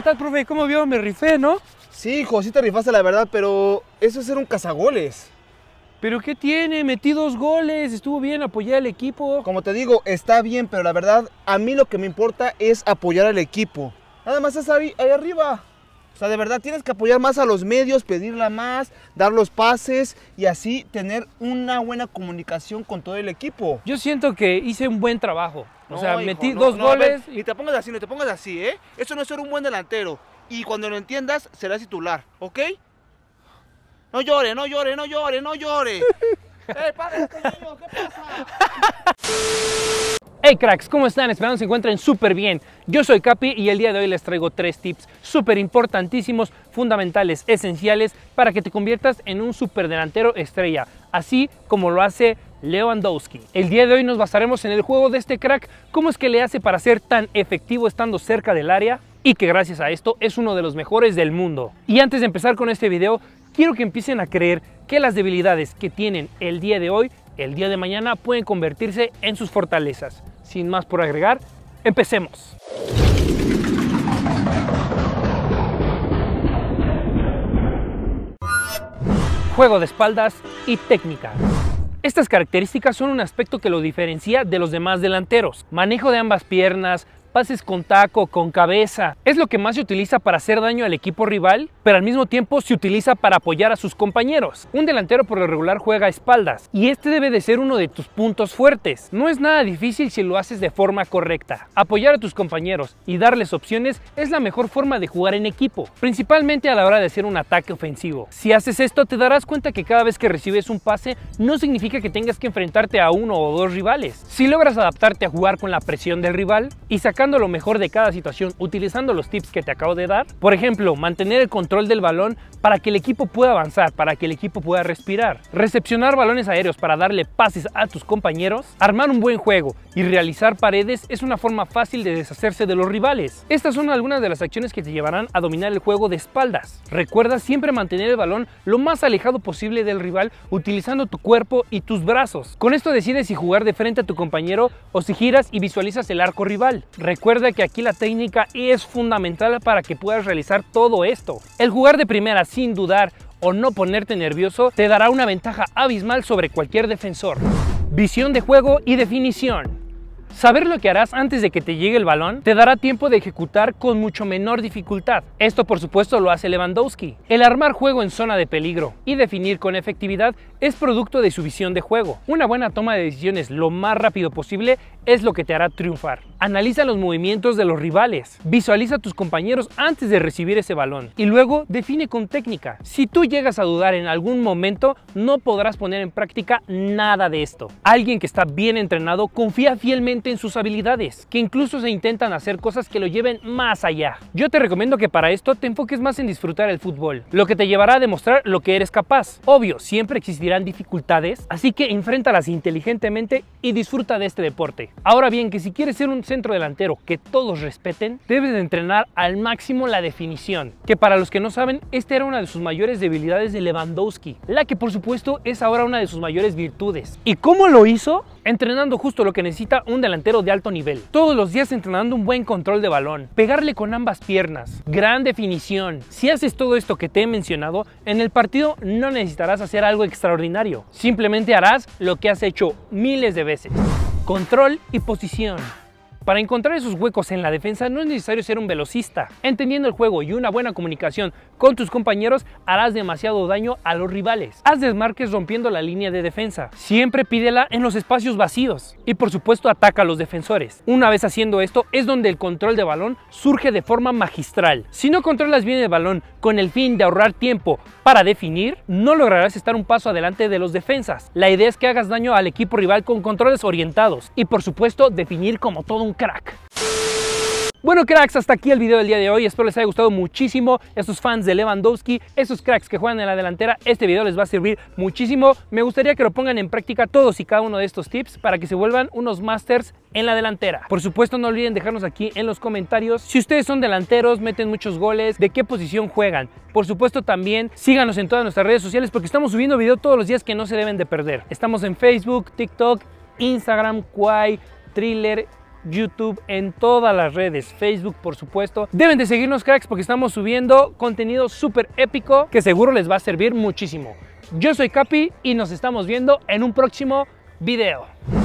¿Qué tal, profe? ¿Cómo vio? Me rifé, ¿no? Sí, hijo, sí te rifaste la verdad, pero eso es ser un cazagoles. ¿Pero qué tiene? Metí dos goles, estuvo bien, apoyé al equipo. Como te digo, está bien, pero la verdad, a mí lo que me importa es apoyar al equipo. Nada más es ahí, ahí arriba. O sea, de verdad tienes que apoyar más a los medios, pedirla más, dar los pases y así tener una buena comunicación con todo el equipo. Yo siento que hice un buen trabajo o sea, metí dos goles. y... Ni te pongas así, no te pongas así, ¿eh? Eso no es ser un buen delantero. Y cuando lo entiendas, serás titular, ¿ok? No llore, no llore, no llore, no llore. ¡Eh, padre, este niño! ¿Qué pasa? Hey cracks, ¿cómo están? Esperando se encuentren súper bien. Yo soy Capi y el día de hoy les traigo tres tips súper importantísimos, fundamentales, esenciales para que te conviertas en un súper delantero estrella, así como lo hace Lewandowski. El día de hoy nos basaremos en el juego de este crack, cómo es que le hace para ser tan efectivo estando cerca del área y que gracias a esto es uno de los mejores del mundo. Y antes de empezar con este video, quiero que empiecen a creer que las debilidades que tienen el día de hoy, el día de mañana pueden convertirse en sus fortalezas. Sin más por agregar, empecemos. Juego de espaldas y técnica. Estas características son un aspecto que lo diferencia de los demás delanteros. Manejo de ambas piernas, pases con taco, con cabeza. Es lo que más se utiliza para hacer daño al equipo rival, pero al mismo tiempo se utiliza para apoyar a sus compañeros. Un delantero por lo regular juega a espaldas y este debe de ser uno de tus puntos fuertes. No es nada difícil si lo haces de forma correcta. Apoyar a tus compañeros y darles opciones es la mejor forma de jugar en equipo, principalmente a la hora de hacer un ataque ofensivo. Si haces esto te darás cuenta que cada vez que recibes un pase no significa que tengas que enfrentarte a uno o dos rivales. Si logras adaptarte a jugar con la presión del rival y sacar sacando lo mejor de cada situación utilizando los tips que te acabo de dar. Por ejemplo, mantener el control del balón para que el equipo pueda avanzar, para que el equipo pueda respirar. Recepcionar balones aéreos para darle pases a tus compañeros. Armar un buen juego y realizar paredes es una forma fácil de deshacerse de los rivales. Estas son algunas de las acciones que te llevarán a dominar el juego de espaldas. Recuerda siempre mantener el balón lo más alejado posible del rival utilizando tu cuerpo y tus brazos. Con esto decides si jugar de frente a tu compañero o si giras y visualizas el arco rival. Recuerda que aquí la técnica es fundamental para que puedas realizar todo esto. El jugar de primera sin dudar o no ponerte nervioso te dará una ventaja abismal sobre cualquier defensor. Visión de juego y definición. Saber lo que harás antes de que te llegue el balón te dará tiempo de ejecutar con mucho menor dificultad. Esto por supuesto lo hace Lewandowski. El armar juego en zona de peligro y definir con efectividad es producto de su visión de juego. Una buena toma de decisiones lo más rápido posible es lo que te hará triunfar. Analiza los movimientos de los rivales, visualiza a tus compañeros antes de recibir ese balón y luego define con técnica. Si tú llegas a dudar en algún momento, no podrás poner en práctica nada de esto. Alguien que está bien entrenado confía fielmente en sus habilidades, que incluso se intentan hacer cosas que lo lleven más allá. Yo te recomiendo que para esto te enfoques más en disfrutar el fútbol, lo que te llevará a demostrar lo que eres capaz. Obvio, siempre existirá dificultades, así que enfréntalas inteligentemente y disfruta de este deporte. Ahora bien, que si quieres ser un centro delantero que todos respeten, debes de entrenar al máximo la definición, que para los que no saben, esta era una de sus mayores debilidades de Lewandowski, la que por supuesto es ahora una de sus mayores virtudes. ¿Y cómo lo hizo? Entrenando justo lo que necesita un delantero de alto nivel. Todos los días entrenando un buen control de balón, pegarle con ambas piernas, gran definición. Si haces todo esto que te he mencionado, en el partido no necesitarás hacer algo extraordinario Simplemente harás lo que has hecho miles de veces. Control y posición. Para encontrar esos huecos en la defensa no es necesario ser un velocista. Entendiendo el juego y una buena comunicación con tus compañeros harás demasiado daño a los rivales. Haz desmarques rompiendo la línea de defensa. Siempre pídela en los espacios vacíos. Y por supuesto ataca a los defensores. Una vez haciendo esto es donde el control de balón surge de forma magistral. Si no controlas bien el balón con el fin de ahorrar tiempo para definir, no lograrás estar un paso adelante de los defensas. La idea es que hagas daño al equipo rival con controles orientados y por supuesto definir como todo un crack. Bueno cracks, hasta aquí el video del día de hoy, espero les haya gustado muchísimo, Esos fans de Lewandowski, esos cracks que juegan en la delantera, este video les va a servir muchísimo, me gustaría que lo pongan en práctica todos y cada uno de estos tips para que se vuelvan unos masters en la delantera. Por supuesto no olviden dejarnos aquí en los comentarios si ustedes son delanteros, meten muchos goles, de qué posición juegan. Por supuesto también síganos en todas nuestras redes sociales porque estamos subiendo video todos los días que no se deben de perder. Estamos en Facebook, TikTok, Instagram, Kwai, Thriller, YouTube, en todas las redes, Facebook por supuesto. Deben de seguirnos cracks porque estamos subiendo contenido súper épico que seguro les va a servir muchísimo. Yo soy Capi y nos estamos viendo en un próximo video.